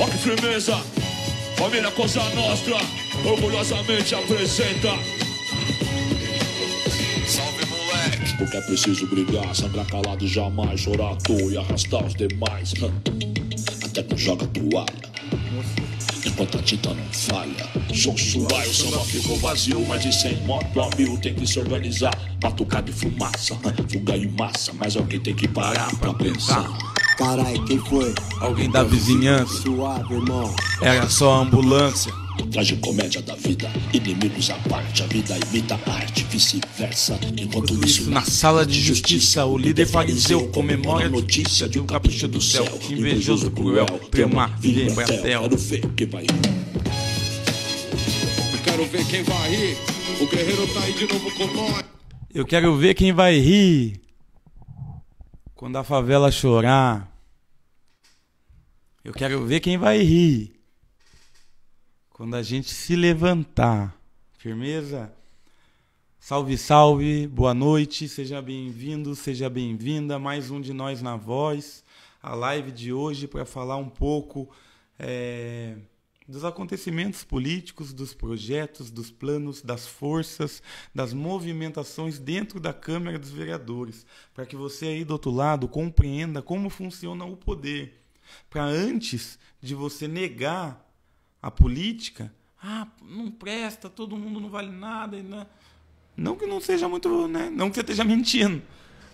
Ó que firmeza, família Cosa Nostra, orgulhosamente apresenta. Salve moleque! Porque é preciso brigar, sangrar calado, jamais chorar à toa e arrastar os demais. Até que joga toalha. Enquanto a tinta não falha, sou suai, o samba ficou vazio, mas de 100 moto a mil tem que se organizar. Batucada de fumaça, fuga em massa, mas alguém tem que parar pra pensar. Carai, quem foi? Alguém da vizinhança. Suave, irmão. Era só a ambulância. Tragicomédia da vida, inimigos à parte, a vida imita a arte, vice-versa. Enquanto isso, na sala de justiça, o líder fariseu comemora a notícia de um capricho do céu, invejoso, cruel, prema, lembra Quero ver quem vai rir. Quero ver quem vai rir. O guerreiro tá aí de novo com nós. Eu quero ver quem vai rir. Quando a favela chorar, eu quero ver quem vai rir. Quando a gente se levantar. Firmeza? Salve, salve, boa noite, seja bem-vindo, seja bem-vinda. Mais um de nós na voz. A live de hoje para falar um pouco. É dos acontecimentos políticos, dos projetos, dos planos, das forças, das movimentações dentro da Câmara dos Vereadores, para que você aí do outro lado compreenda como funciona o poder, para antes de você negar a política, ah, não presta, todo mundo não vale nada, né? não que não seja muito, né? não que você esteja mentindo,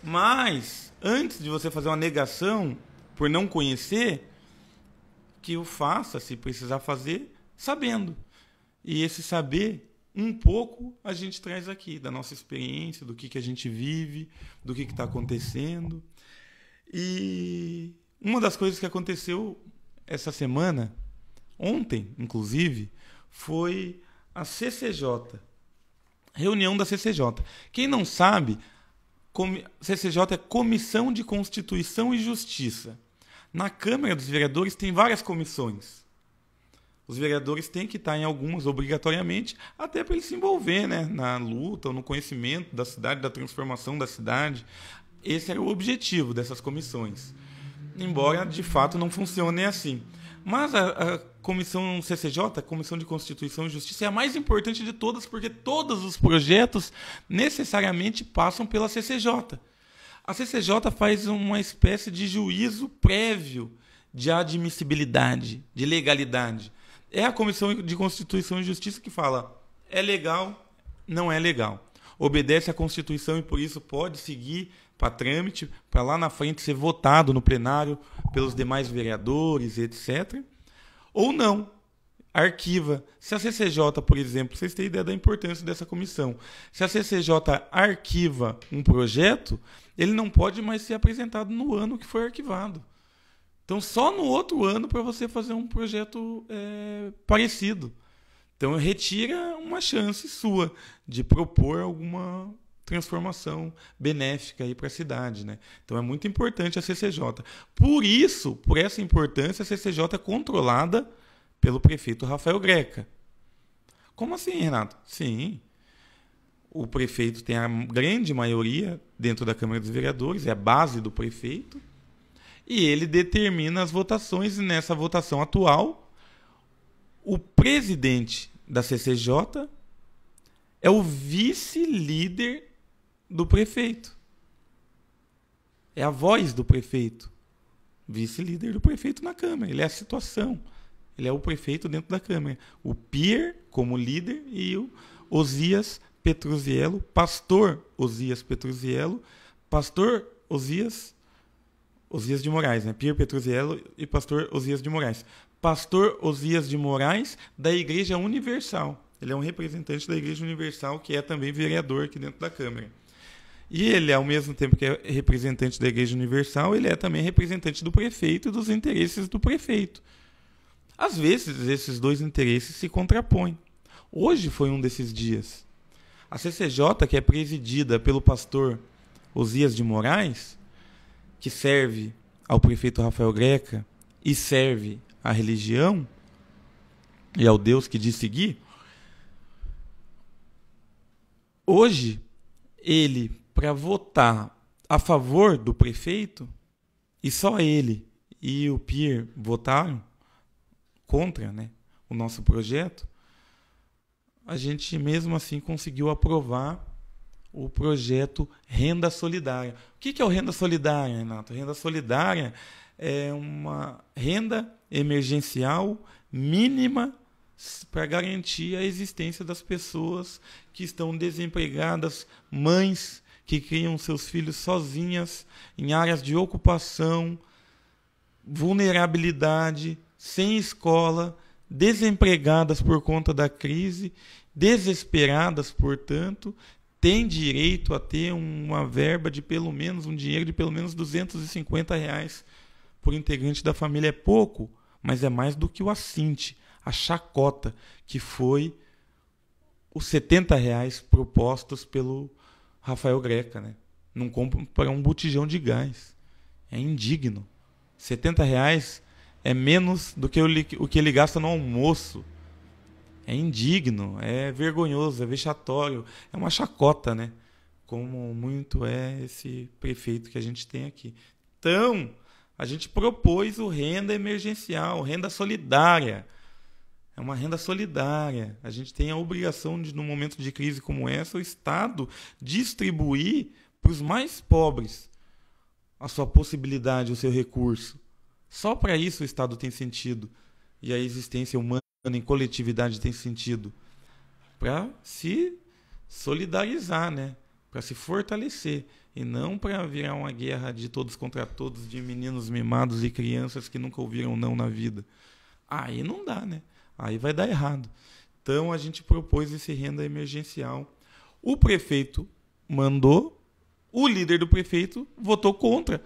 mas antes de você fazer uma negação por não conhecer, que eu faça, se precisar fazer, sabendo. E esse saber, um pouco, a gente traz aqui, da nossa experiência, do que, que a gente vive, do que está acontecendo. E uma das coisas que aconteceu essa semana, ontem, inclusive, foi a CCJ. Reunião da CCJ. Quem não sabe, CCJ é Comissão de Constituição e Justiça. Na Câmara dos Vereadores tem várias comissões. Os vereadores têm que estar em algumas obrigatoriamente, até para eles se envolver né, na luta ou no conhecimento da cidade, da transformação da cidade. Esse era é o objetivo dessas comissões. Embora, de fato, não funcione assim. Mas a, a comissão CCJ, a Comissão de Constituição e Justiça, é a mais importante de todas, porque todos os projetos necessariamente passam pela CCJ. A CCJ faz uma espécie de juízo prévio de admissibilidade, de legalidade. É a Comissão de Constituição e Justiça que fala: é legal, não é legal. Obedece à Constituição e por isso pode seguir para trâmite, para lá na frente ser votado no plenário pelos demais vereadores, etc. Ou não arquiva. Se a CCJ, por exemplo, vocês têm ideia da importância dessa comissão, se a CCJ arquiva um projeto, ele não pode mais ser apresentado no ano que foi arquivado. Então, só no outro ano para você fazer um projeto é, parecido. Então, retira uma chance sua de propor alguma transformação benéfica para a cidade. Né? Então é muito importante a CCJ. Por isso, por essa importância, a CCJ é controlada pelo prefeito Rafael Greca. Como assim, Renato? Sim. O prefeito tem a grande maioria dentro da Câmara dos Vereadores, é a base do prefeito, e ele determina as votações, e nessa votação atual, o presidente da CCJ é o vice-líder do prefeito. É a voz do prefeito. Vice-líder do prefeito na Câmara. Ele é a situação. Ele é o prefeito dentro da Câmara. O Pier, como líder, e o Osias Petruziello, pastor Osias Petruziello, pastor Osias Osias de Moraes, né? Pier Petruziello e pastor Osias de Moraes. Pastor Osias de Moraes da Igreja Universal. Ele é um representante da Igreja Universal que é também vereador aqui dentro da Câmara. E ele, ao mesmo tempo que é representante da Igreja Universal, ele é também representante do prefeito e dos interesses do prefeito. Às vezes, esses dois interesses se contrapõem. Hoje foi um desses dias. A CCJ, que é presidida pelo pastor Osias de Moraes, que serve ao prefeito Rafael Greca e serve à religião e ao Deus que diz seguir, hoje ele, para votar a favor do prefeito, e só ele e o Pier votaram, contra né, o nosso projeto, a gente mesmo assim conseguiu aprovar o projeto Renda Solidária. O que é o Renda Solidária, Renato? Renda Solidária é uma renda emergencial mínima para garantir a existência das pessoas que estão desempregadas, mães que criam seus filhos sozinhas, em áreas de ocupação, vulnerabilidade, sem escola, desempregadas por conta da crise, desesperadas, portanto, têm direito a ter uma verba de pelo menos um dinheiro de pelo menos 250 reais por integrante da família. É pouco, mas é mais do que o assinte, a chacota, que foi os 70 reais propostos pelo Rafael Greca, né? Não compra um botijão de gás. É indigno. 70 reais é menos do que o que ele gasta no almoço. É indigno, é vergonhoso, é vexatório, é uma chacota, né? Como muito é esse prefeito que a gente tem aqui. Então, a gente propôs o renda emergencial, renda solidária. É uma renda solidária. A gente tem a obrigação de, num momento de crise como essa, o Estado distribuir para os mais pobres a sua possibilidade, o seu recurso. Só para isso o Estado tem sentido. E a existência humana em coletividade tem sentido. Para se solidarizar, né? para se fortalecer. E não para virar uma guerra de todos contra todos, de meninos mimados e crianças que nunca ouviram não na vida. Aí não dá, né? Aí vai dar errado. Então a gente propôs esse renda emergencial. O prefeito mandou, o líder do prefeito votou contra.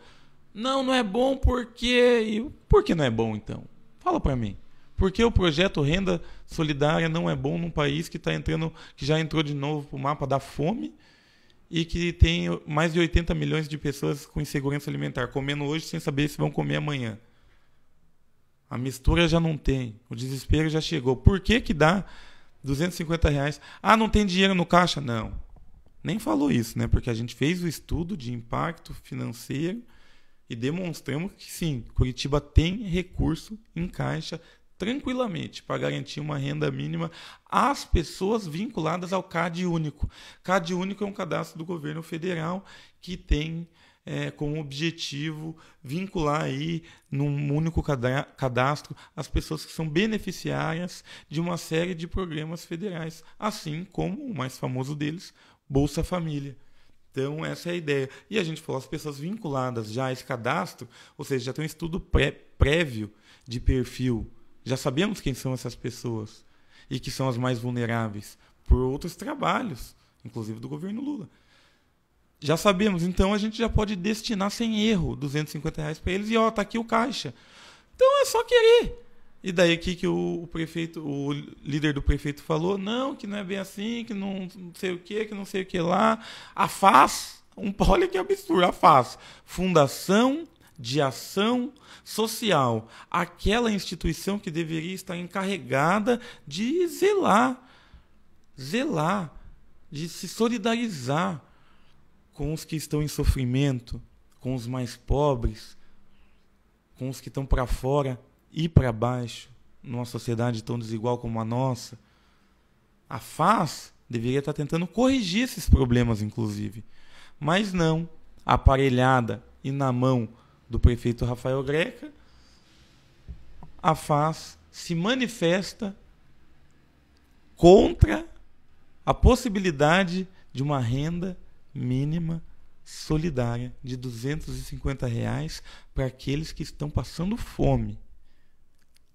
Não, não é bom porque. E por que não é bom então? Fala para mim. Por que o projeto Renda Solidária não é bom num país que está entrando, que já entrou de novo o mapa da fome e que tem mais de 80 milhões de pessoas com insegurança alimentar, comendo hoje sem saber se vão comer amanhã? A mistura já não tem, o desespero já chegou. Por que que dá 250 reais? Ah, não tem dinheiro no caixa? Não. Nem falou isso, né? Porque a gente fez o estudo de impacto financeiro e demonstramos que sim, Curitiba tem recurso em caixa tranquilamente para garantir uma renda mínima às pessoas vinculadas ao CAD único. CAD único é um cadastro do governo federal que tem é, como objetivo vincular aí num único cadastro as pessoas que são beneficiárias de uma série de programas federais, assim como o mais famoso deles, Bolsa Família. Então, essa é a ideia. E a gente falou, as pessoas vinculadas já a esse cadastro, ou seja, já tem um estudo pré, prévio de perfil. Já sabemos quem são essas pessoas e que são as mais vulneráveis por outros trabalhos, inclusive do governo Lula. Já sabemos, então a gente já pode destinar sem erro 250 reais para eles e ó, tá aqui o caixa. Então é só querer. E daí aqui que o, prefeito, o líder do prefeito falou, não, que não é bem assim, que não, não sei o que, que não sei o que lá. A FAS, um olha que absurdo, a FAS, Fundação de Ação Social, aquela instituição que deveria estar encarregada de zelar, zelar, de se solidarizar com os que estão em sofrimento, com os mais pobres, com os que estão para fora ir para baixo numa sociedade tão desigual como a nossa, a FAS deveria estar tentando corrigir esses problemas, inclusive. Mas não, aparelhada e na mão do prefeito Rafael Greca, a FAS se manifesta contra a possibilidade de uma renda mínima solidária de 250 reais para aqueles que estão passando fome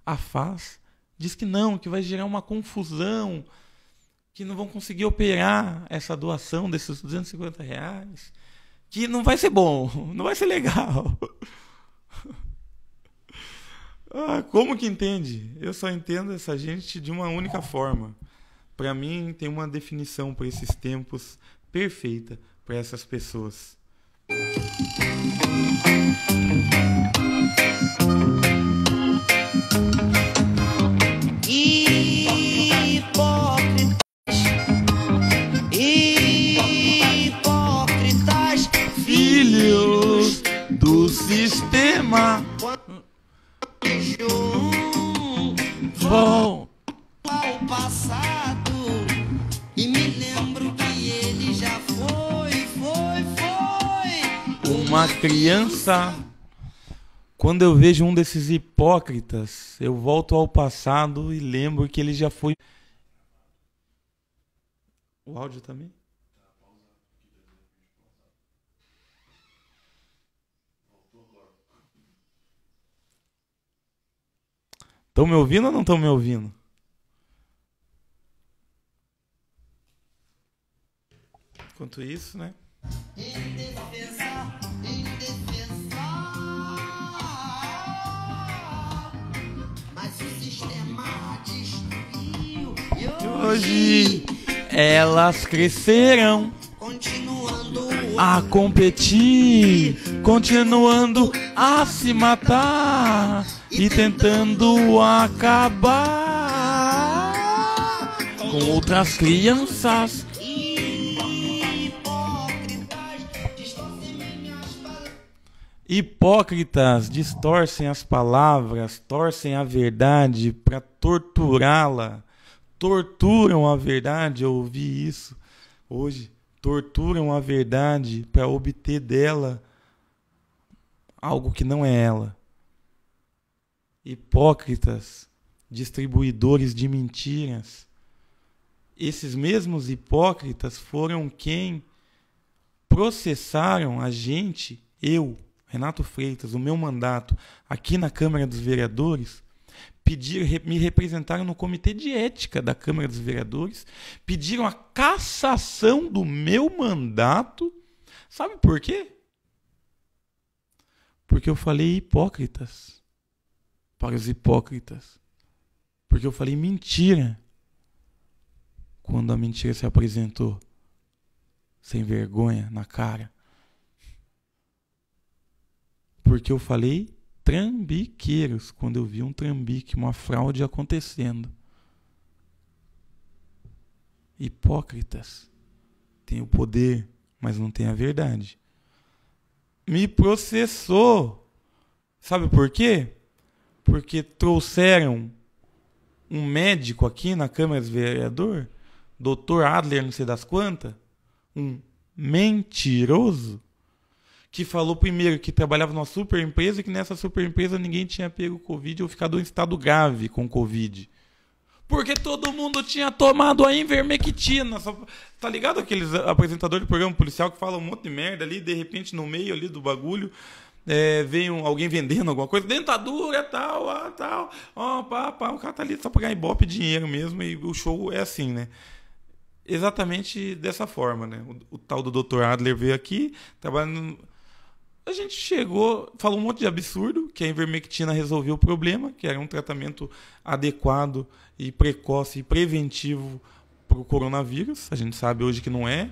a faz, diz que não, que vai gerar uma confusão, que não vão conseguir operar essa doação desses 250 reais, que não vai ser bom, não vai ser legal. ah, como que entende? Eu só entendo essa gente de uma única forma. Para mim, tem uma definição para esses tempos perfeita para essas pessoas sistema. Vou ao passado e me lembro que ele já foi, foi, foi uma criança. Quando eu vejo um desses hipócritas, eu volto ao passado e lembro que ele já foi. O áudio também? Tá estão me ouvindo ou não estão me ouvindo? Enquanto isso, né? hoje, elas crescerão. A competir, continuando a se matar e tentando acabar com outras crianças. Hipócritas distorcem as palavras, torcem a verdade para torturá-la torturam a verdade, eu ouvi isso hoje, torturam a verdade para obter dela algo que não é ela. Hipócritas, distribuidores de mentiras. Esses mesmos hipócritas foram quem processaram a gente, eu, Renato Freitas, o meu mandato aqui na Câmara dos Vereadores pedir, me representaram no comitê de ética da Câmara dos Vereadores, pediram a cassação do meu mandato. Sabe por quê? Porque eu falei hipócritas para os hipócritas. Porque eu falei mentira quando a mentira se apresentou sem vergonha na cara. Porque eu falei trambiqueiros quando eu vi um trambique, uma fraude acontecendo. Hipócritas têm o poder, mas não têm a verdade. Me processou. Sabe por quê? Porque trouxeram um médico aqui na Câmara de Vereador, doutor Adler, não sei das quantas, um mentiroso que falou primeiro que trabalhava numa super empresa e que nessa super empresa ninguém tinha pego Covid ou ficado em estado grave com Covid. Porque todo mundo tinha tomado a invermectina. Só, tá ligado aqueles apresentadores de programa policial que falam um monte de merda ali, de repente no meio ali do bagulho é, vem um, alguém vendendo alguma coisa, dentadura, tal, ah, tal, ó, pá, pá, o cara tá ali só pra ganhar ibope dinheiro mesmo, e o show é assim, né? Exatamente dessa forma, né? O, o tal do Dr. Adler veio aqui, trabalhando a gente chegou, falou um monte de absurdo, que a ivermectina resolveu o problema, que era um tratamento adequado e precoce e preventivo para o coronavírus. A gente sabe hoje que não é,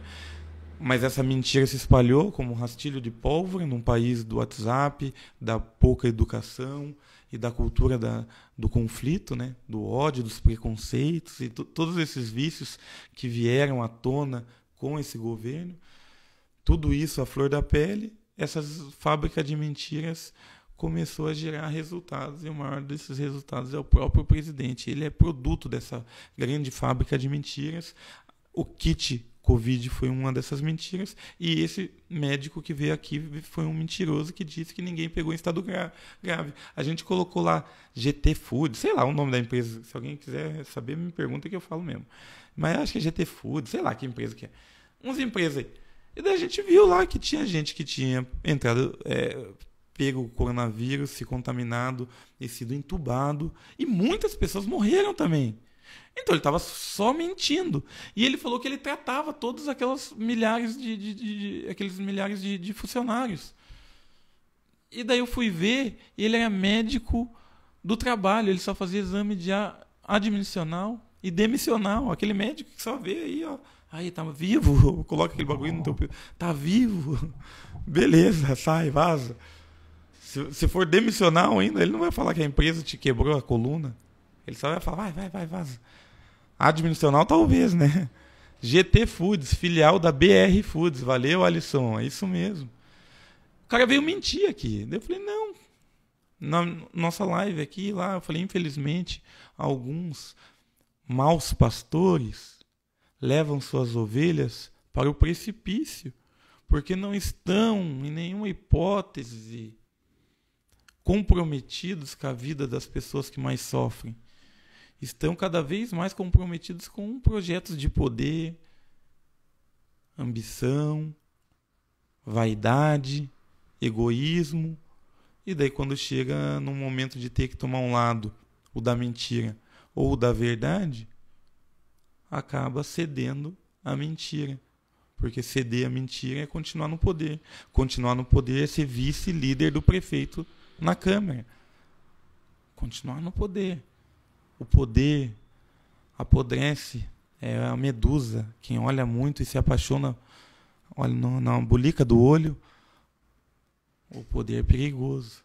mas essa mentira se espalhou como um rastilho de pólvora num país do WhatsApp, da pouca educação e da cultura da, do conflito, né? do ódio, dos preconceitos e todos esses vícios que vieram à tona com esse governo. Tudo isso à flor da pele essas fábrica de mentiras começou a gerar resultados e o maior desses resultados é o próprio presidente. Ele é produto dessa grande fábrica de mentiras. O kit Covid foi uma dessas mentiras e esse médico que veio aqui foi um mentiroso que disse que ninguém pegou em estado gra grave. A gente colocou lá GT Food, sei lá o nome da empresa. Se alguém quiser saber, me pergunta que eu falo mesmo. Mas acho que é GT Food, sei lá que empresa que é. Uns empresas aí e daí a gente viu lá que tinha gente que tinha entrado, é, pego o coronavírus, se contaminado e sido entubado. E muitas pessoas morreram também. Então ele estava só mentindo. E ele falou que ele tratava todos aquelas milhares de, de, de, de aqueles milhares de, funcionários. E daí eu fui ver, ele era médico do trabalho, ele só fazia exame de administracional e demissional, aquele médico que só vê aí, ó Aí, tá vivo? Coloca aquele bagulho no teu. Tá vivo? Beleza, sai, vaza. Se, se for demissional ainda, ele não vai falar que a empresa te quebrou a coluna. Ele só vai falar, vai, vai, vai, vaza. Administracional, talvez, né? GT Foods, filial da BR Foods. Valeu, Alisson. É isso mesmo. O cara veio mentir aqui. Eu falei, não. Na nossa live aqui, lá, eu falei, infelizmente, alguns maus pastores levam suas ovelhas para o precipício, porque não estão em nenhuma hipótese comprometidos com a vida das pessoas que mais sofrem. Estão cada vez mais comprometidos com projetos de poder, ambição, vaidade, egoísmo. E daí, quando chega num momento de ter que tomar um lado, o da mentira ou o da verdade, acaba cedendo à mentira. Porque ceder à mentira é continuar no poder. Continuar no poder é ser vice-líder do prefeito na Câmara. Continuar no poder. O poder apodrece, é a medusa. Quem olha muito e se apaixona, olha na bulica do olho. O poder é perigoso.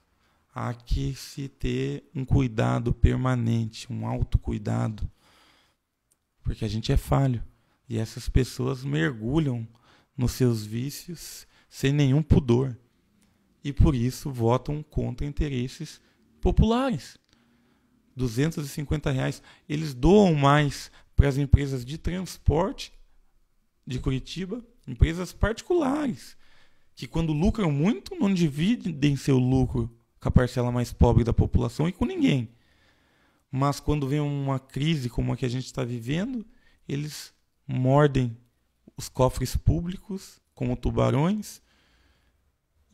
Há que se ter um cuidado permanente, um autocuidado porque a gente é falho. E essas pessoas mergulham nos seus vícios sem nenhum pudor. E por isso votam contra interesses populares. 250 reais. Eles doam mais para as empresas de transporte de Curitiba, empresas particulares, que quando lucram muito, não dividem seu lucro com a parcela mais pobre da população e com ninguém mas quando vem uma crise como a que a gente está vivendo, eles mordem os cofres públicos como tubarões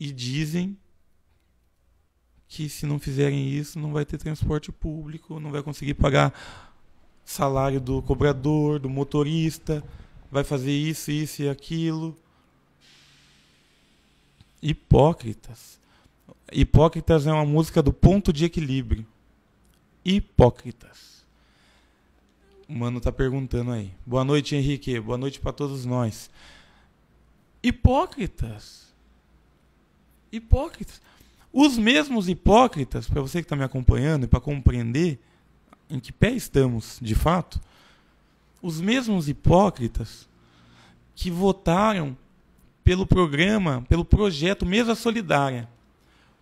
e dizem que se não fizerem isso não vai ter transporte público, não vai conseguir pagar salário do cobrador, do motorista, vai fazer isso, isso e aquilo. Hipócritas. Hipócritas é uma música do ponto de equilíbrio hipócritas. O mano tá perguntando aí. Boa noite, Henrique. Boa noite para todos nós. Hipócritas. Hipócritas. Os mesmos hipócritas, para você que está me acompanhando e para compreender em que pé estamos de fato, os mesmos hipócritas que votaram pelo programa, pelo projeto Mesa Solidária,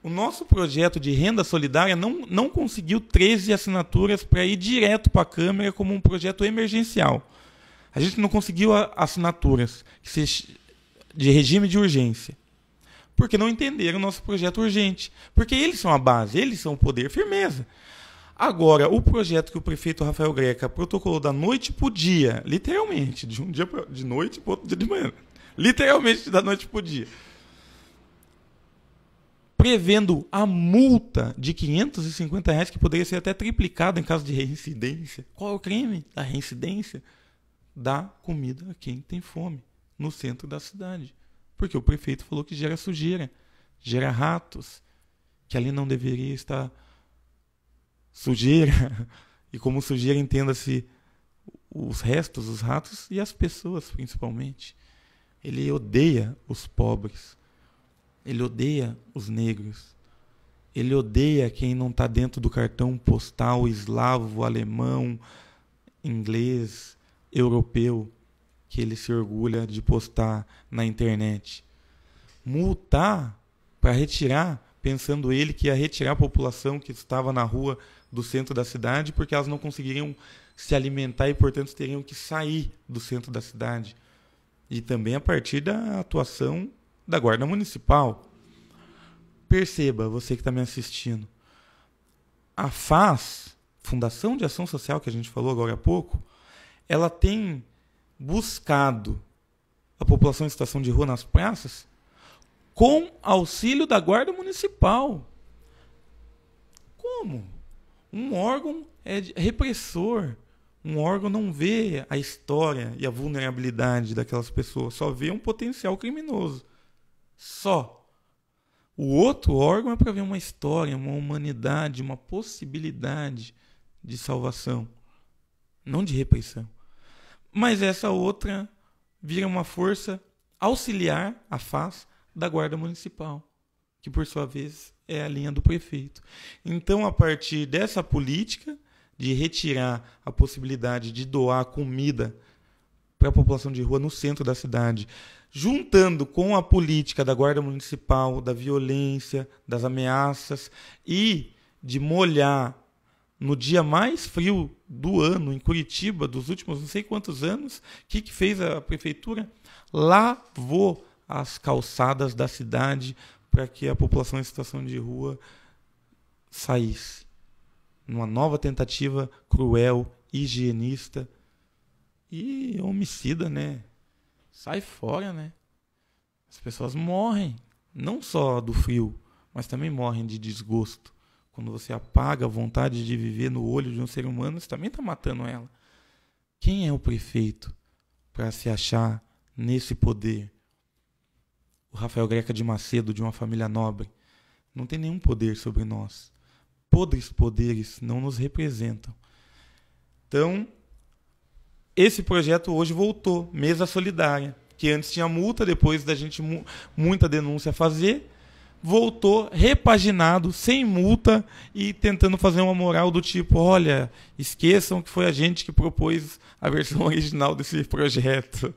o nosso projeto de renda solidária não, não conseguiu 13 assinaturas para ir direto para a Câmara como um projeto emergencial. A gente não conseguiu assinaturas de regime de urgência. Porque não entenderam o nosso projeto urgente. Porque eles são a base, eles são o poder firmeza. Agora, o projeto que o prefeito Rafael Greca protocolou da noite para o dia, literalmente, de um dia pra, de noite para outro dia de manhã. Literalmente da noite para o dia prevendo a multa de 550 reais, que poderia ser até triplicada em caso de reincidência. Qual é o crime da reincidência? Dar comida a quem tem fome no centro da cidade. Porque o prefeito falou que gera sujeira, gera ratos, que ali não deveria estar sujeira. E como sujeira, entenda-se os restos, os ratos e as pessoas principalmente. Ele odeia os pobres. Ele odeia os negros. Ele odeia quem não está dentro do cartão postal eslavo, alemão, inglês, europeu, que ele se orgulha de postar na internet. Multar para retirar, pensando ele que ia retirar a população que estava na rua do centro da cidade, porque elas não conseguiriam se alimentar e, portanto, teriam que sair do centro da cidade. E também a partir da atuação da Guarda Municipal, perceba, você que está me assistindo, a FAS, Fundação de Ação Social, que a gente falou agora há pouco, ela tem buscado a população em situação de rua nas praças com auxílio da Guarda Municipal. Como? Um órgão é repressor. Um órgão não vê a história e a vulnerabilidade daquelas pessoas, só vê um potencial criminoso. Só. O outro órgão é para ver uma história, uma humanidade, uma possibilidade de salvação, não de repressão. Mas essa outra vira uma força auxiliar à face da guarda municipal, que por sua vez é a linha do prefeito. Então, a partir dessa política de retirar a possibilidade de doar comida para a população de rua no centro da cidade juntando com a política da Guarda Municipal, da violência, das ameaças e de molhar no dia mais frio do ano em Curitiba, dos últimos não sei quantos anos, o que, que fez a prefeitura? Lavou as calçadas da cidade para que a população em situação de rua saísse. Numa nova tentativa cruel, higienista e homicida, né? sai fora, né? As pessoas morrem, não só do frio, mas também morrem de desgosto. Quando você apaga a vontade de viver no olho de um ser humano, você também está matando ela. Quem é o prefeito para se achar nesse poder? O Rafael Greca de Macedo, de uma família nobre, não tem nenhum poder sobre nós. Podres poderes não nos representam. Então, esse projeto hoje voltou, mesa solidária, que antes tinha multa, depois da gente mu muita denúncia fazer, voltou repaginado, sem multa e tentando fazer uma moral do tipo, olha, esqueçam que foi a gente que propôs a versão original desse projeto.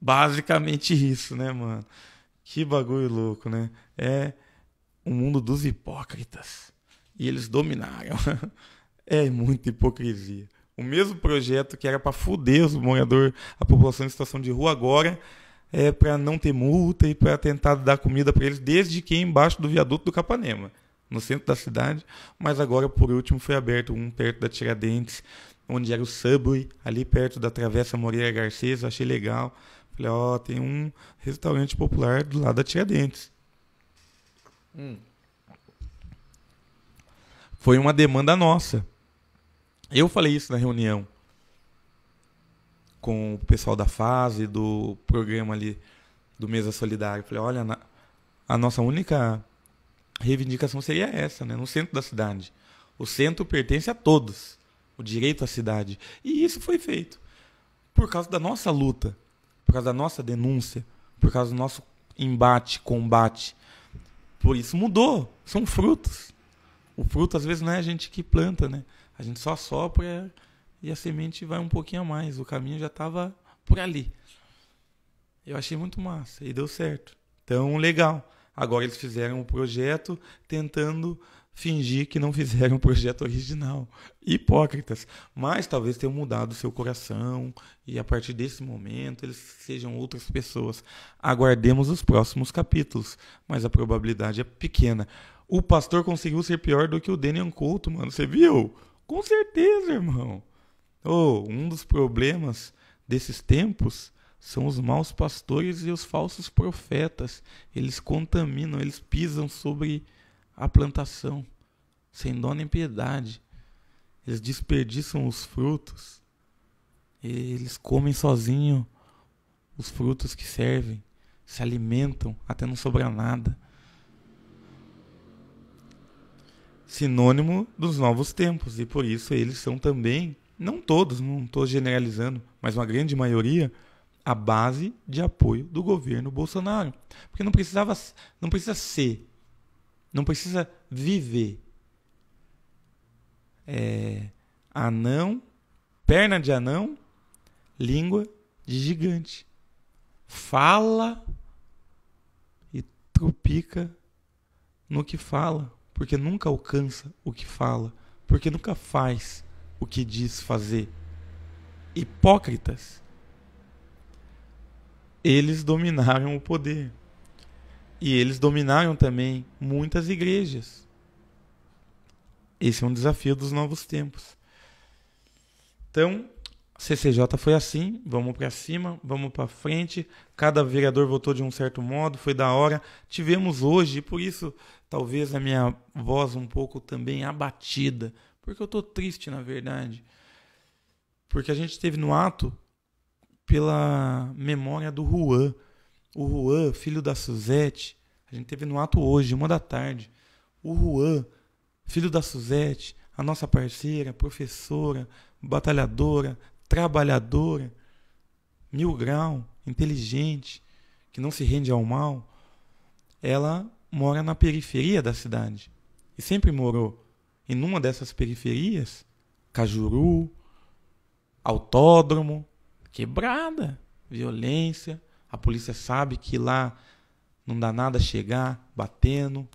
Basicamente isso, né, mano? Que bagulho louco, né? É o mundo dos hipócritas. E eles dominaram. É muita hipocrisia o mesmo projeto que era para fuder os moradores, a população em situação de rua agora, é para não ter multa e para tentar dar comida para eles desde que embaixo do viaduto do Capanema, no centro da cidade, mas agora por último foi aberto um perto da Tiradentes, onde era o Subway, ali perto da Travessa Moreira Garcês, achei legal. Falei, ó, oh, tem um restaurante popular do lado da Tiradentes. Hum. Foi uma demanda nossa. Eu falei isso na reunião com o pessoal da fase, do programa ali do Mesa Solidária. falei, olha, a nossa única reivindicação seria essa, né? No centro da cidade. O centro pertence a todos. O direito à cidade. E isso foi feito. Por causa da nossa luta, por causa da nossa denúncia, por causa do nosso embate, combate. Por isso mudou. São frutos. O fruto, às vezes, não é a gente que planta, né? A gente só sopra e a semente vai um pouquinho a mais. O caminho já estava por ali. Eu achei muito massa e deu certo. Então, legal. Agora eles fizeram o um projeto tentando fingir que não fizeram o projeto original. Hipócritas. Mas talvez tenham mudado seu coração e a partir desse momento eles sejam outras pessoas. Aguardemos os próximos capítulos, mas a probabilidade é pequena. O pastor conseguiu ser pior do que o Daniel Couto, mano. Você viu? Com certeza, irmão. Oh, um dos problemas desses tempos são os maus pastores e os falsos profetas. Eles contaminam, eles pisam sobre a plantação, sem dó nem piedade. Eles desperdiçam os frutos. Eles comem sozinho os frutos que servem, se alimentam até não sobrar nada. sinônimo dos novos tempos e por isso eles são também, não todos, não estou generalizando, mas uma grande maioria, a base de apoio do governo Bolsonaro, porque não precisava, não precisa ser, não precisa viver. É, anão, perna de anão, língua de gigante. Fala e trupica no que fala porque nunca alcança o que fala, porque nunca faz o que diz fazer. Hipócritas. Eles dominaram o poder. E eles dominaram também muitas igrejas. Esse é um desafio dos novos tempos. Então, CCJ foi assim, vamos para cima, vamos para frente. Cada vereador votou de um certo modo, foi da hora. Tivemos hoje, e por isso talvez a minha voz um pouco também abatida, porque eu estou triste na verdade, porque a gente teve no ato pela memória do Juan, o Juan, filho da Suzette. A gente teve no ato hoje, uma da tarde. O Juan, filho da Suzette, a nossa parceira, professora, batalhadora, trabalhadora, mil grau, inteligente, que não se rende ao mal, ela mora na periferia da cidade. E sempre morou. em uma dessas periferias, Cajuru, Autódromo, quebrada, violência. A polícia sabe que lá não dá nada chegar batendo,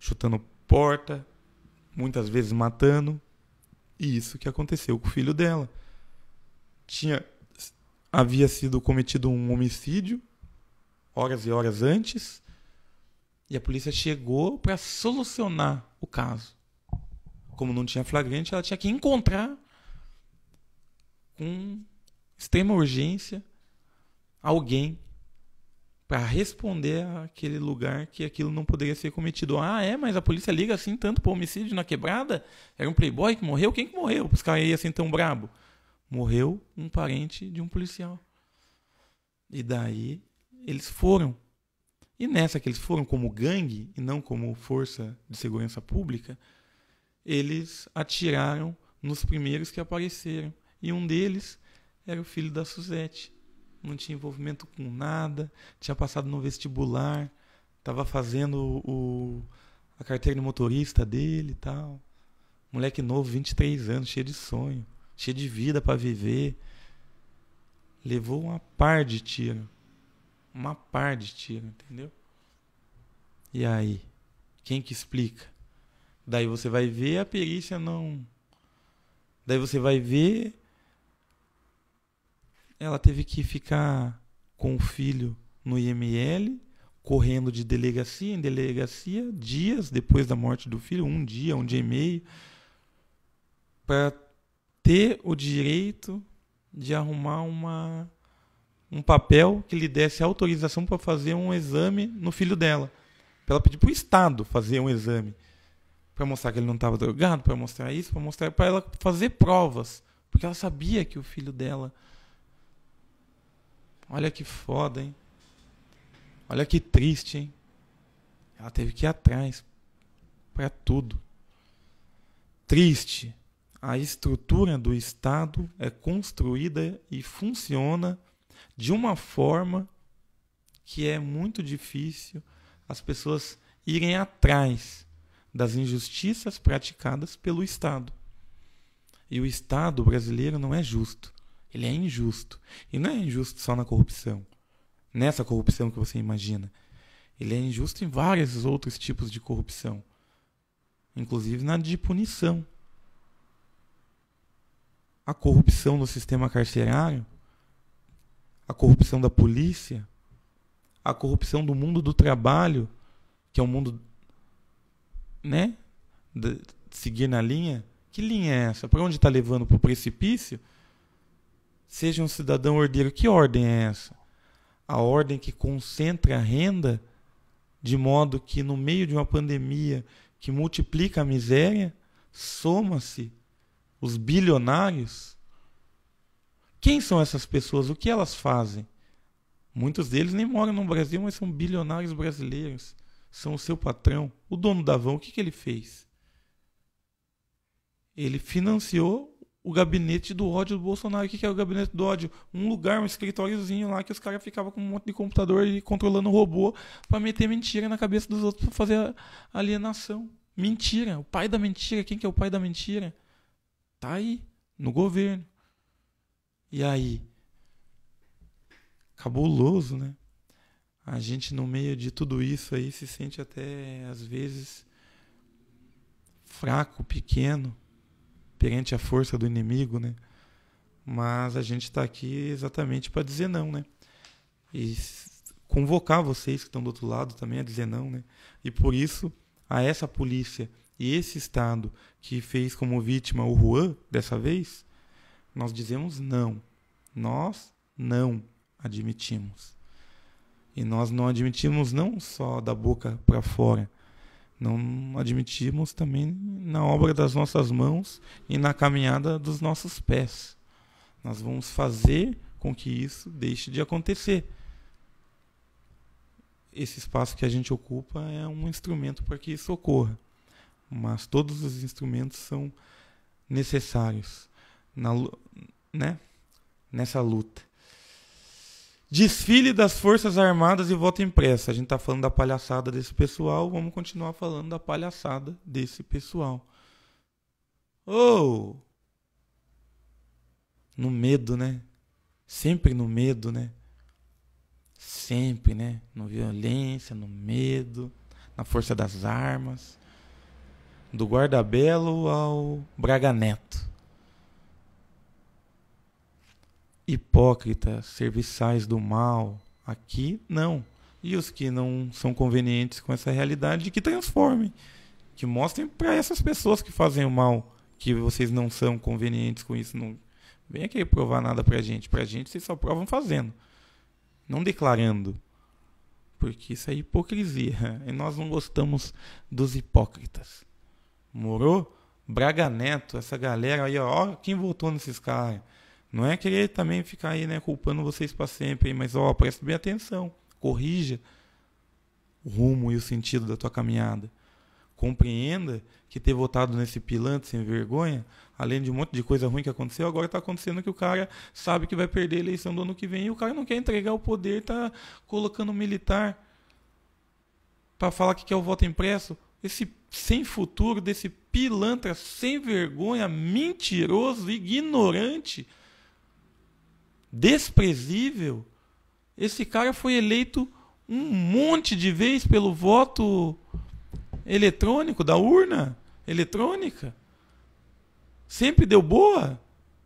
chutando porta, muitas vezes matando. E isso que aconteceu com o filho dela tinha havia sido cometido um homicídio horas e horas antes e a polícia chegou para solucionar o caso. Como não tinha flagrante, ela tinha que encontrar com extrema urgência alguém para responder àquele lugar que aquilo não poderia ser cometido. Ah, é, mas a polícia liga assim tanto para homicídio na quebrada? Era um playboy que morreu? Quem que morreu? Os caras iam assim tão brabo. Morreu um parente de um policial. E daí eles foram. E nessa que eles foram como gangue e não como força de segurança pública, eles atiraram nos primeiros que apareceram. E um deles era o filho da Suzette. Não tinha envolvimento com nada, tinha passado no vestibular, estava fazendo o, a carteira de motorista dele e tal. Moleque novo, 23 anos, cheio de sonho cheia de vida para viver. Levou uma par de tiro. Uma par de tiro, entendeu? E aí? Quem que explica? Daí você vai ver a perícia não. Daí você vai ver. Ela teve que ficar com o filho no IML, correndo de delegacia em delegacia, dias depois da morte do filho, um dia, um dia e meio, para ter o direito de arrumar uma, um papel que lhe desse autorização para fazer um exame no filho dela. Para ela pedir para o Estado fazer um exame. Para mostrar que ele não estava drogado, para mostrar isso, para mostrar para ela fazer provas. Porque ela sabia que o filho dela. Olha que foda, hein? Olha que triste, hein? Ela teve que ir atrás para tudo. Triste a estrutura do Estado é construída e funciona de uma forma que é muito difícil as pessoas irem atrás das injustiças praticadas pelo Estado. E o Estado brasileiro não é justo. Ele é injusto. E não é injusto só na corrupção, nessa corrupção que você imagina. Ele é injusto em vários outros tipos de corrupção, inclusive na de punição a corrupção no sistema carcerário, a corrupção da polícia, a corrupção do mundo do trabalho, que é um mundo, né? De seguir na linha. Que linha é essa? Para onde está levando? Para o precipício? Seja um cidadão ordeiro, que ordem é essa? A ordem que concentra a renda de modo que, no meio de uma pandemia que multiplica a miséria, soma-se os bilionários, quem são essas pessoas? O que elas fazem? Muitos deles nem moram no Brasil, mas são bilionários brasileiros. São o seu patrão. O dono da Avon, o que, que ele fez? Ele financiou o gabinete do ódio do Bolsonaro. O que, que é o gabinete do ódio? Um lugar, um escritóriozinho lá que os caras ficavam com um monte de computador e controlando o robô para meter mentira na cabeça dos outros para fazer alienação. Mentira. O pai da mentira. Quem que é o pai da mentira? Tá aí, no governo. E aí? Cabuloso, né? A gente, no meio de tudo isso aí, se sente até, às vezes, fraco, pequeno, perante a força do inimigo, né? Mas a gente está aqui exatamente para dizer não, né? E convocar vocês que estão do outro lado também a dizer não, né? E por isso, a essa polícia e esse Estado que fez como vítima o Juan, dessa vez, nós dizemos não. Nós não admitimos. E nós não admitimos não só da boca para fora, não admitimos também na obra das nossas mãos e na caminhada dos nossos pés. Nós vamos fazer com que isso deixe de acontecer. Esse espaço que a gente ocupa é um instrumento para que isso ocorra mas todos os instrumentos são necessários na, né? nessa luta. Desfile das Forças Armadas e voto impresso. A gente está falando da palhaçada desse pessoal, vamos continuar falando da palhaçada desse pessoal. Oh! No medo, né? Sempre no medo, né? Sempre, né? No violência, no medo, na força das armas do Guardabelo ao Braga Neto. Hipócritas, serviçais do mal, aqui não. E os que não são convenientes com essa realidade, que transformem, que mostrem para essas pessoas que fazem o mal que vocês não são convenientes com isso. Não venha querer provar nada para a gente. Para a gente vocês só provam fazendo, não declarando porque isso é hipocrisia e nós não gostamos dos hipócritas. Morou? Braga Neto, essa galera aí, ó, quem votou nesses caras. Não é querer também ficar aí, né, culpando vocês para sempre, mas ó, presta bem atenção, corrija o rumo e o sentido da tua caminhada. Compreenda que ter votado nesse pilantra sem vergonha, além de um monte de coisa ruim que aconteceu, agora está acontecendo que o cara sabe que vai perder a eleição do ano que vem e o cara não quer entregar o poder, tá colocando um militar para falar que quer o voto impresso esse sem futuro, desse pilantra sem vergonha, mentiroso, ignorante, desprezível. Esse cara foi eleito um monte de vezes pelo voto eletrônico, da urna eletrônica. Sempre deu boa.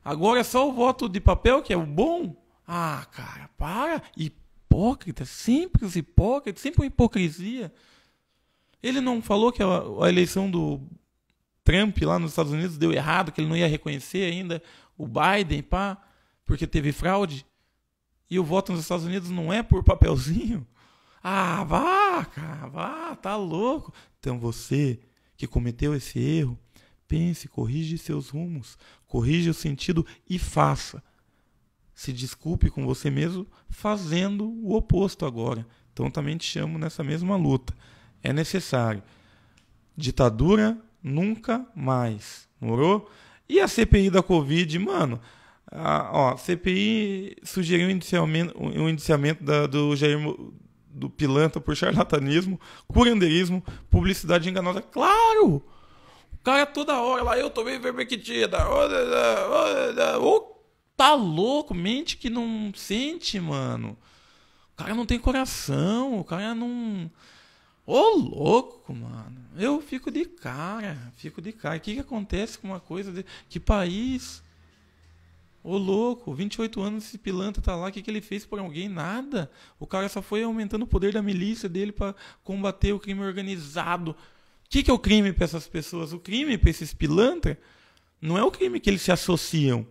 Agora é só o voto de papel que é o bom. Ah, cara, para. Hipócrita, sempre os hipócritas, sempre uma hipocrisia. Ele não falou que a, a eleição do Trump lá nos Estados Unidos deu errado, que ele não ia reconhecer ainda o Biden, pá, porque teve fraude. E o voto nos Estados Unidos não é por papelzinho. Ah, vá, cara, vá, tá louco. Então você que cometeu esse erro, pense, corrige seus rumos, corrija o sentido e faça. Se desculpe com você mesmo fazendo o oposto agora. Então também te chamo nessa mesma luta é necessário. Ditadura nunca mais. Morou? E a CPI da Covid, mano. A, ó, CPI sugeriu indiciamento, um indiciamento da, do Jair do Pilantra por charlatanismo, curanderismo, publicidade enganosa. Claro! O cara toda hora lá, eu tomei vermectina. Ou tá louco, mente que não sente, mano. O cara não tem coração, o cara não. Ô louco, mano. Eu fico de cara, fico de cara. O que, que acontece com uma coisa de... Que país? Ô louco, 28 anos esse pilantra tá lá, o que, que ele fez por alguém? Nada. O cara só foi aumentando o poder da milícia dele para combater o crime organizado. O que, que é o crime para essas pessoas? O crime para esses pilantra não é o crime que eles se associam.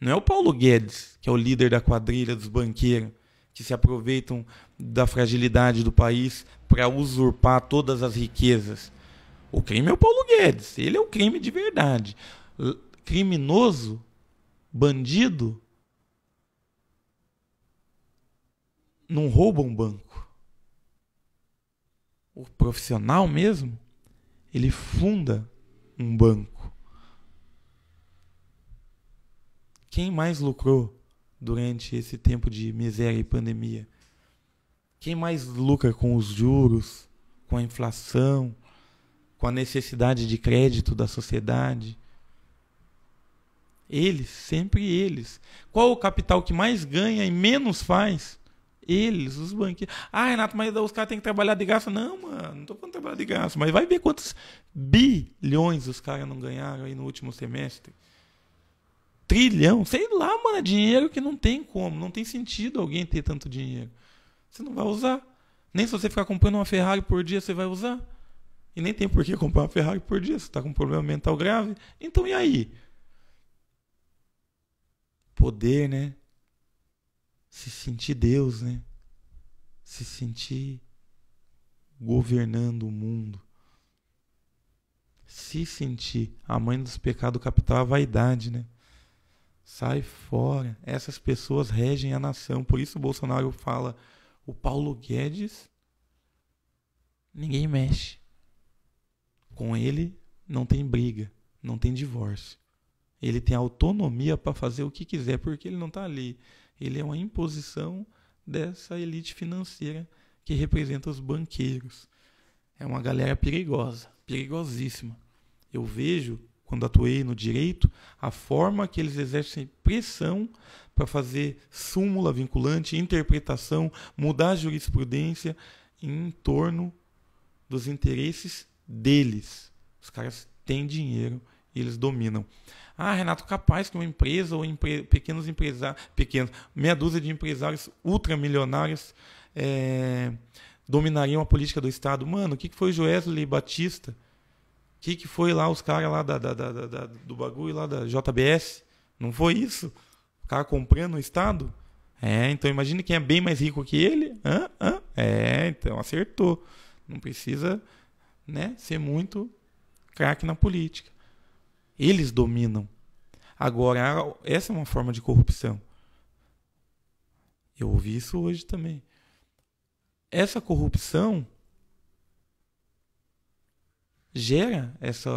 Não é o Paulo Guedes, que é o líder da quadrilha dos banqueiros, que se aproveitam da fragilidade do país para usurpar todas as riquezas. O crime é o Paulo Guedes. Ele é o crime de verdade. Criminoso, bandido, não rouba um banco. O profissional mesmo, ele funda um banco. Quem mais lucrou durante esse tempo de miséria e pandemia? Quem mais lucra com os juros, com a inflação, com a necessidade de crédito da sociedade? Eles, sempre eles. Qual o capital que mais ganha e menos faz? Eles, os banqueiros. Ah, Renato, mas os caras têm que trabalhar de graça. Não, mano, não estou falando trabalhar de graça. Mas vai ver quantos bilhões os caras não ganharam aí no último semestre. Trilhão, sei lá, mano, é dinheiro que não tem como, não tem sentido alguém ter tanto dinheiro. Você não vai usar. Nem se você ficar comprando uma Ferrari por dia, você vai usar. E nem tem por que comprar uma Ferrari por dia. Você está com um problema mental grave. Então e aí? Poder, né? Se sentir Deus, né? Se sentir governando o mundo. Se sentir a mãe dos pecados capital, a vaidade, né? Sai fora. Essas pessoas regem a nação. Por isso Bolsonaro fala o Paulo Guedes, ninguém mexe. Com ele não tem briga, não tem divórcio. Ele tem autonomia para fazer o que quiser, porque ele não está ali. Ele é uma imposição dessa elite financeira que representa os banqueiros. É uma galera perigosa, perigosíssima. Eu vejo quando atuei no direito, a forma que eles exercem pressão para fazer súmula vinculante, interpretação, mudar a jurisprudência em torno dos interesses deles. Os caras têm dinheiro e eles dominam. Ah, Renato, capaz que é uma empresa ou empre... pequenos empresários, pequenos, meia dúzia de empresários ultramilionários é... dominariam a política do Estado. Mano, o que foi o Joesley Batista? que, que foi lá os caras lá da, da, da, da, do bagulho lá da JBS? Não foi isso? O cara comprando o Estado? É, então imagine quem é bem mais rico que ele. Hã? Hã? É, então acertou. Não precisa né, ser muito craque na política. Eles dominam. Agora, essa é uma forma de corrupção. Eu ouvi isso hoje também. Essa corrupção gera essa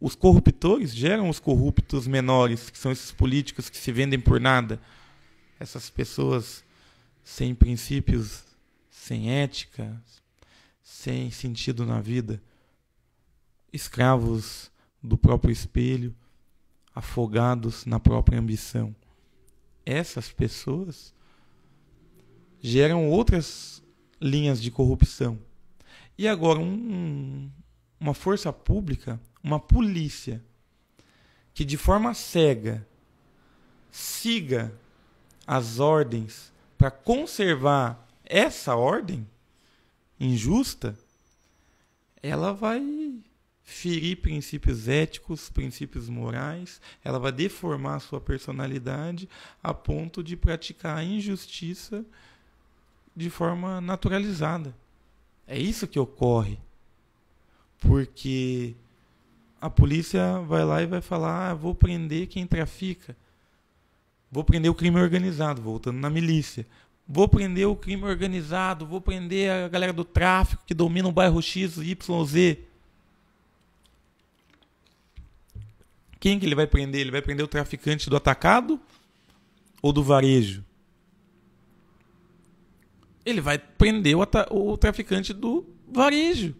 os corruptores geram os corruptos menores, que são esses políticos que se vendem por nada. Essas pessoas sem princípios, sem ética, sem sentido na vida, escravos do próprio espelho, afogados na própria ambição. Essas pessoas geram outras linhas de corrupção e agora, um, uma força pública, uma polícia, que de forma cega siga as ordens para conservar essa ordem injusta, ela vai ferir princípios éticos, princípios morais, ela vai deformar a sua personalidade a ponto de praticar a injustiça de forma naturalizada. É isso que ocorre. Porque a polícia vai lá e vai falar: ah, vou prender quem trafica. Vou prender o crime organizado, voltando na milícia. Vou prender o crime organizado, vou prender a galera do tráfico que domina o bairro X, Y, Z. Quem que ele vai prender? Ele vai prender o traficante do atacado ou do varejo? Ele vai prender o, o traficante do varejo.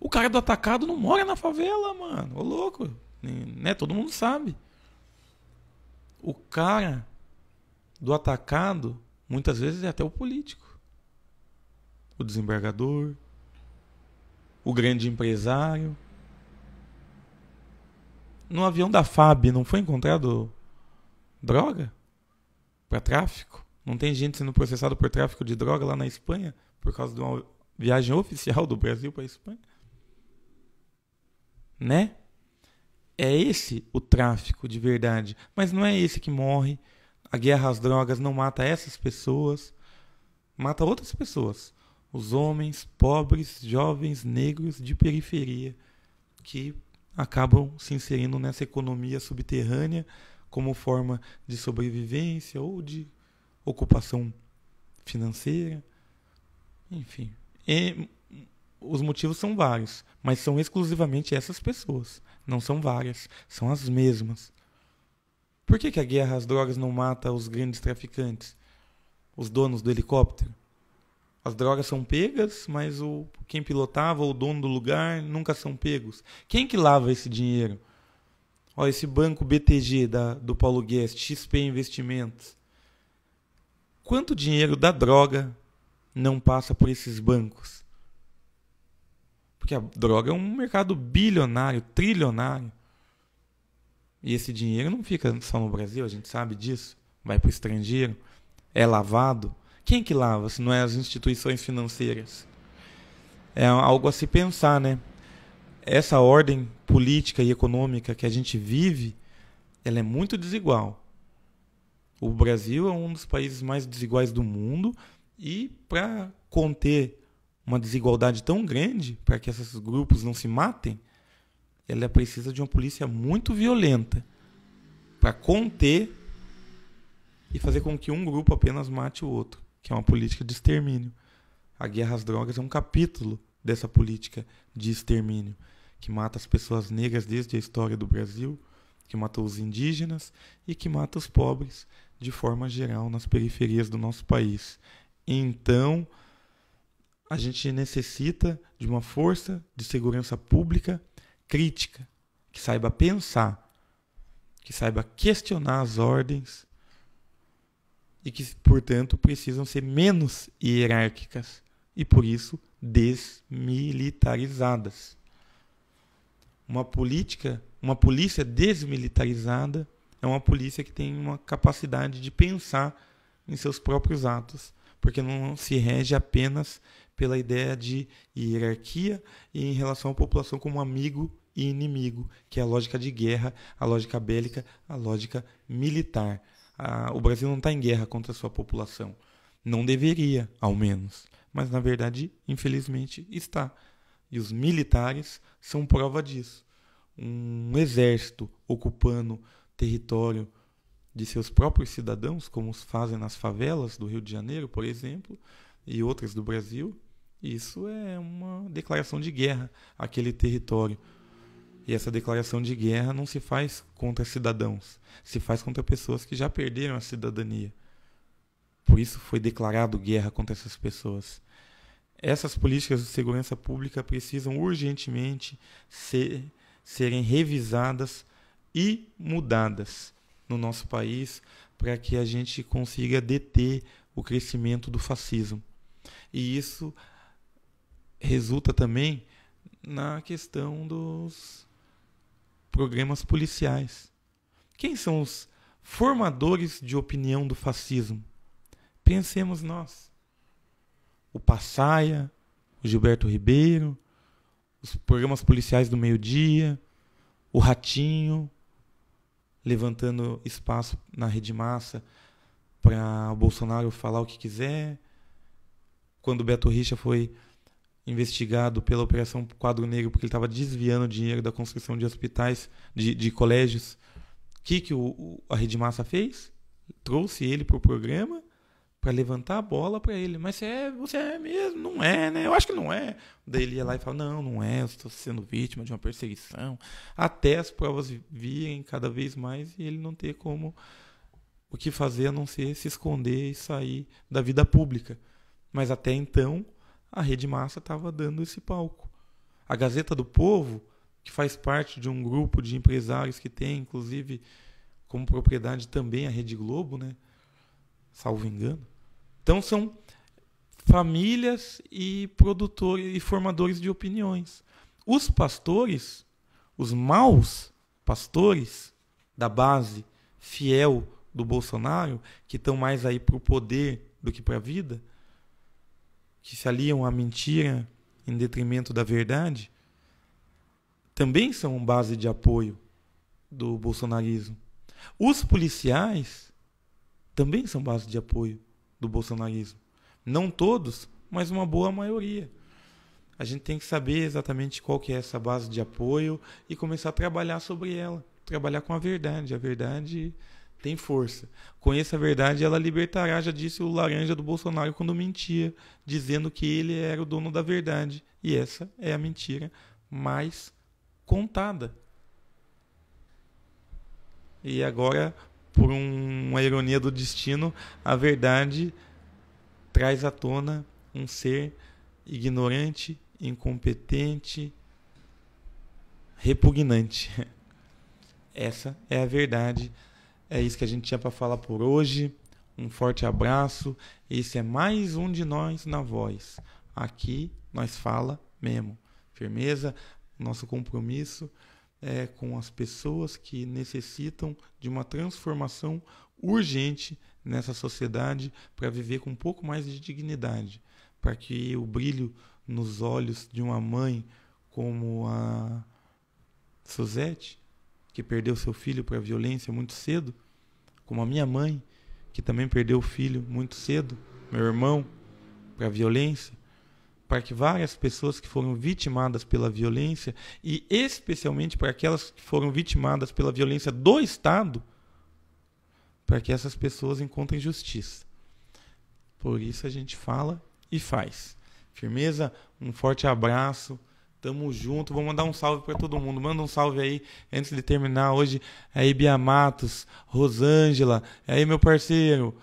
O cara do atacado não mora na favela, mano. Ô louco. Né, né? Todo mundo sabe. O cara do atacado, muitas vezes, é até o político. O desembargador. O grande empresário. No avião da FAB não foi encontrado droga? Para tráfico? Não tem gente sendo processado por tráfico de droga lá na Espanha por causa de uma viagem oficial do Brasil para a Espanha? Né? É esse o tráfico de verdade. Mas não é esse que morre. A guerra às drogas não mata essas pessoas, mata outras pessoas. Os homens, pobres, jovens, negros de periferia que acabam se inserindo nessa economia subterrânea como forma de sobrevivência ou de ocupação financeira, enfim. E os motivos são vários, mas são exclusivamente essas pessoas. Não são várias, são as mesmas. Por que, que a guerra às drogas não mata os grandes traficantes, os donos do helicóptero? As drogas são pegas, mas o quem pilotava, o dono do lugar, nunca são pegos. Quem que lava esse dinheiro? Ó, esse banco BTG da, do Paulo Guest, XP Investimentos, Quanto dinheiro da droga não passa por esses bancos? Porque a droga é um mercado bilionário, trilionário. E esse dinheiro não fica só no Brasil, a gente sabe disso. Vai para o estrangeiro, é lavado. Quem que lava se não é as instituições financeiras? É algo a se pensar, né? Essa ordem política e econômica que a gente vive, ela é muito desigual. O Brasil é um dos países mais desiguais do mundo e para conter uma desigualdade tão grande, para que esses grupos não se matem, ela precisa de uma polícia muito violenta para conter e fazer com que um grupo apenas mate o outro, que é uma política de extermínio. A guerra às drogas é um capítulo dessa política de extermínio, que mata as pessoas negras desde a história do Brasil, que mata os indígenas e que mata os pobres de forma geral nas periferias do nosso país. Então, a gente necessita de uma força de segurança pública crítica, que saiba pensar, que saiba questionar as ordens e que, portanto, precisam ser menos hierárquicas e, por isso, desmilitarizadas. Uma política, uma polícia desmilitarizada é uma polícia que tem uma capacidade de pensar em seus próprios atos, porque não se rege apenas pela ideia de hierarquia e em relação à população como amigo e inimigo, que é a lógica de guerra, a lógica bélica, a lógica militar. o Brasil não está em guerra contra a sua população. Não deveria, ao menos. Mas, na verdade, infelizmente, está. E os militares são prova disso. Um exército ocupando território de seus próprios cidadãos, como os fazem nas favelas do Rio de Janeiro, por exemplo, e outras do Brasil, isso é uma declaração de guerra àquele território. E essa declaração de guerra não se faz contra cidadãos, se faz contra pessoas que já perderam a cidadania. Por isso foi declarado guerra contra essas pessoas. Essas políticas de segurança pública precisam urgentemente ser, serem revisadas e mudadas no nosso país para que a gente consiga deter o crescimento do fascismo. E isso resulta também na questão dos programas policiais. Quem são os formadores de opinião do fascismo? Pensemos nós. O Passaia, o Gilberto Ribeiro, os programas policiais do meio-dia, o Ratinho, levantando espaço na rede massa para o Bolsonaro falar o que quiser. Quando o Beto Richa foi investigado pela Operação Quadro Negro porque ele estava desviando dinheiro da construção de hospitais, de, de colégios, o que, que o, a Rede Massa fez? Trouxe ele para o programa para levantar a bola para ele. Mas você é, você é mesmo? Não é, né? Eu acho que não é. Daí ele ia lá e fala: Não, não é, eu estou sendo vítima de uma perseguição. Até as provas virem cada vez mais e ele não ter como o que fazer a não ser se esconder e sair da vida pública. Mas até então, a Rede Massa estava dando esse palco. A Gazeta do Povo, que faz parte de um grupo de empresários que tem, inclusive, como propriedade também a Rede Globo, né? Salvo engano. Então são famílias e produtores e formadores de opiniões. Os pastores, os maus pastores da base fiel do Bolsonaro, que estão mais aí para o poder do que para a vida, que se aliam à mentira em detrimento da verdade, também são base de apoio do bolsonarismo. Os policiais também são base de apoio do bolsonarismo. Não todos, mas uma boa maioria. A gente tem que saber exatamente qual que é essa base de apoio e começar a trabalhar sobre ela, trabalhar com a verdade. A verdade tem força. Conheça a verdade, ela libertará, já disse o laranja do Bolsonaro quando mentia, dizendo que ele era o dono da verdade. E essa é a mentira mais contada. E agora por um, uma ironia do destino, a verdade traz à tona um ser ignorante, incompetente, repugnante. Essa é a verdade. É isso que a gente tinha para falar por hoje. Um forte abraço. Esse é mais um de nós na voz. Aqui nós fala mesmo. Firmeza, nosso compromisso é, com as pessoas que necessitam de uma transformação urgente nessa sociedade para viver com um pouco mais de dignidade, para que o brilho nos olhos de uma mãe como a Suzette, que perdeu seu filho para a violência muito cedo, como a minha mãe, que também perdeu o filho muito cedo, meu irmão, para a violência, para que várias pessoas que foram vitimadas pela violência, e especialmente para aquelas que foram vitimadas pela violência do Estado, para que essas pessoas encontrem justiça. Por isso a gente fala e faz. Firmeza, um forte abraço. Tamo junto. Vou mandar um salve para todo mundo. Manda um salve aí antes de terminar hoje. É aí Bia Matos, Rosângela, é aí meu parceiro,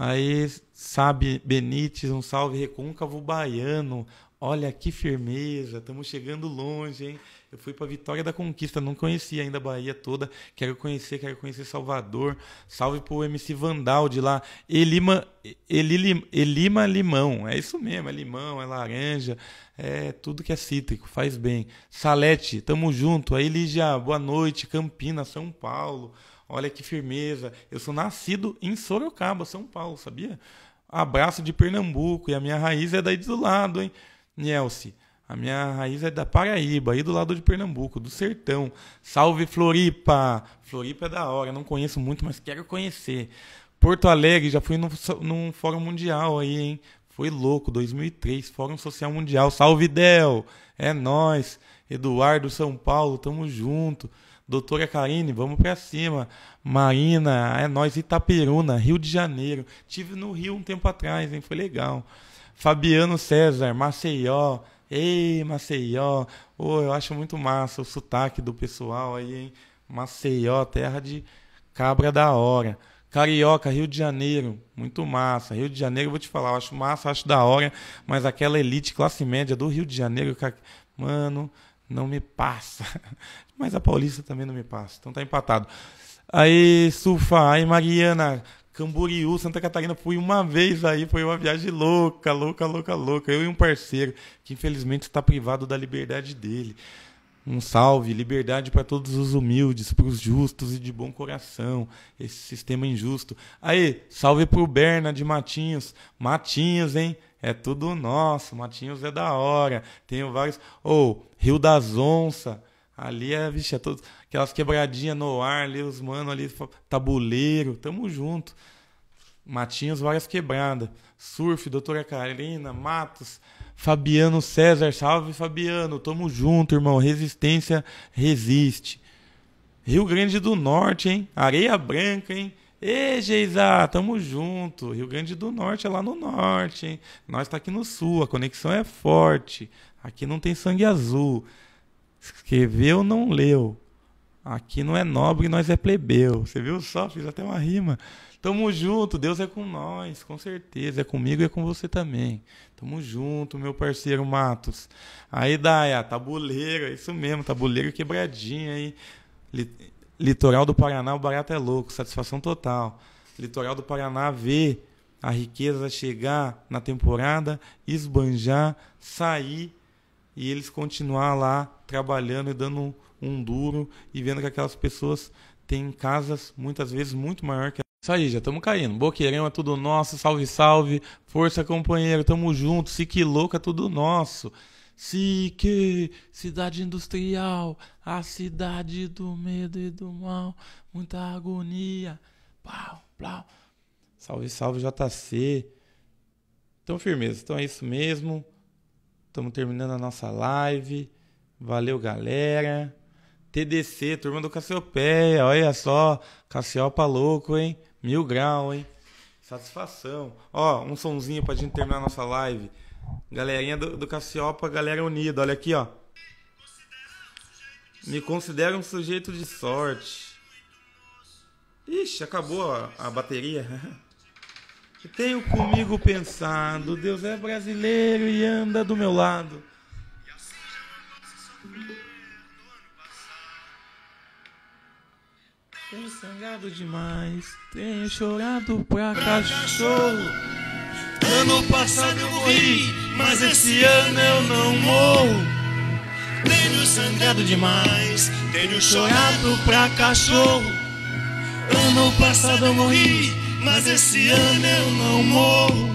Aí, sabe, Benítez, um salve recôncavo baiano. Olha que firmeza, estamos chegando longe, hein? Eu fui para Vitória da Conquista, não conhecia ainda a Bahia toda. Quero conhecer, quero conhecer Salvador. Salve pro MC Vandal de lá. Elima, Elima, Elima Limão, é isso mesmo, é limão, é laranja, é tudo que é cítrico, faz bem. Salete, tamo junto. Aí, Lígia, boa noite. Campinas, São Paulo. Olha que firmeza. Eu sou nascido em Sorocaba, São Paulo, sabia? Abraço de Pernambuco. E a minha raiz é daí do lado, hein? Nelce, a minha raiz é da Paraíba, aí do lado de Pernambuco, do sertão. Salve Floripa! Floripa é da hora, não conheço muito, mas quero conhecer. Porto Alegre, já fui num, num fórum mundial aí, hein? Foi louco, 2003, Fórum Social Mundial. Salve Del! É nós, Eduardo São Paulo, tamo junto. Doutora Karine, vamos para cima. Marina, é nós Itaperuna, Rio de Janeiro. Tive no Rio um tempo atrás, hein? Foi legal. Fabiano César, Maceió. Ei, Maceió. Oh, eu acho muito massa o sotaque do pessoal aí, hein? Maceió, terra de cabra da hora. Carioca, Rio de Janeiro, muito massa. Rio de Janeiro, vou te falar, eu acho massa, acho da hora, mas aquela elite classe média do Rio de Janeiro, mano, não me passa. Mas a Paulista também não me passa. Então tá empatado. Aí, Sufa, aí Mariana, Camboriú, Santa Catarina, fui uma vez aí, foi uma viagem louca, louca, louca, louca. Eu e um parceiro que infelizmente está privado da liberdade dele. Um salve, liberdade para todos os humildes, para os justos e de bom coração. Esse sistema é injusto. Aí, salve pro Berna de Matinhos. Matinhos, hein? É tudo nosso. Matinhos é da hora. Tenho vários. Ou oh, Rio das Onças. Ali é, vixe, é todo, aquelas quebradinhas no ar ali, os mano ali, tabuleiro, tamo junto. Matinhos, várias quebradas. Surf, doutora Karina, Matos, Fabiano César, salve Fabiano, tamo junto, irmão. Resistência resiste. Rio Grande do Norte, hein? Areia Branca, hein? Ê, Geisa, tamo junto. Rio Grande do Norte é lá no norte, hein? Nós tá aqui no sul, a conexão é forte. Aqui não tem sangue azul. Escreveu, não leu. Aqui não é nobre, nós é plebeu. Você viu só? Fiz até uma rima. Tamo junto, Deus é com nós, com certeza. É comigo e é com você também. Tamo junto, meu parceiro Matos. Aí, Daia, tabuleiro, é isso mesmo, tabuleiro quebradinho aí. Litoral do Paraná, o barato é louco, satisfação total. Litoral do Paraná vê a riqueza chegar na temporada, esbanjar, sair e eles continuar lá trabalhando e dando um duro e vendo que aquelas pessoas têm casas muitas vezes muito maior que isso aí, já estamos caindo. Boqueirão é tudo nosso, salve, salve. Força, companheiro, tamo junto. que louca, é tudo nosso. que cidade industrial, a cidade do medo e do mal. Muita agonia. Pau, pau. Salve, salve, JC. Então, firmeza. Então é isso mesmo. Estamos terminando a nossa live. Valeu, galera. TDC, turma do Cassiopeia. Olha só. Cassiopa louco, hein? Mil grau, hein? Satisfação. Ó, um sonzinho pra gente terminar a nossa live. Galerinha do, do Cassiopa, galera unida. Olha aqui, ó. Me considero um sujeito de sorte. Ixi, acabou a, a bateria. Tenho comigo pensado, Deus é brasileiro e anda do meu lado. Tenho sangrado demais, tenho chorado pra cachorro. Ano passado eu morri, mas esse ano eu não morro. Tenho sangrado demais, tenho chorado pra cachorro. Ano passado eu morri mas esse ano eu não morro.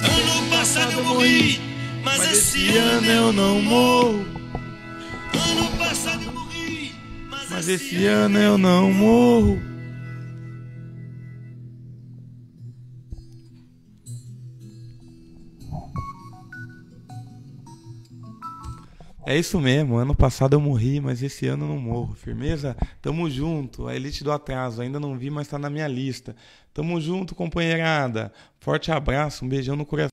Ano passado eu morri, mas esse ano eu não morro. Ano passado eu morri, mas esse ano eu não morro. É isso mesmo, ano passado eu morri, mas esse ano eu não morro. Firmeza? Tamo junto, a elite do atraso, ainda não vi, mas tá na minha lista. Tamo junto, companheirada. Forte abraço, um beijão no coração.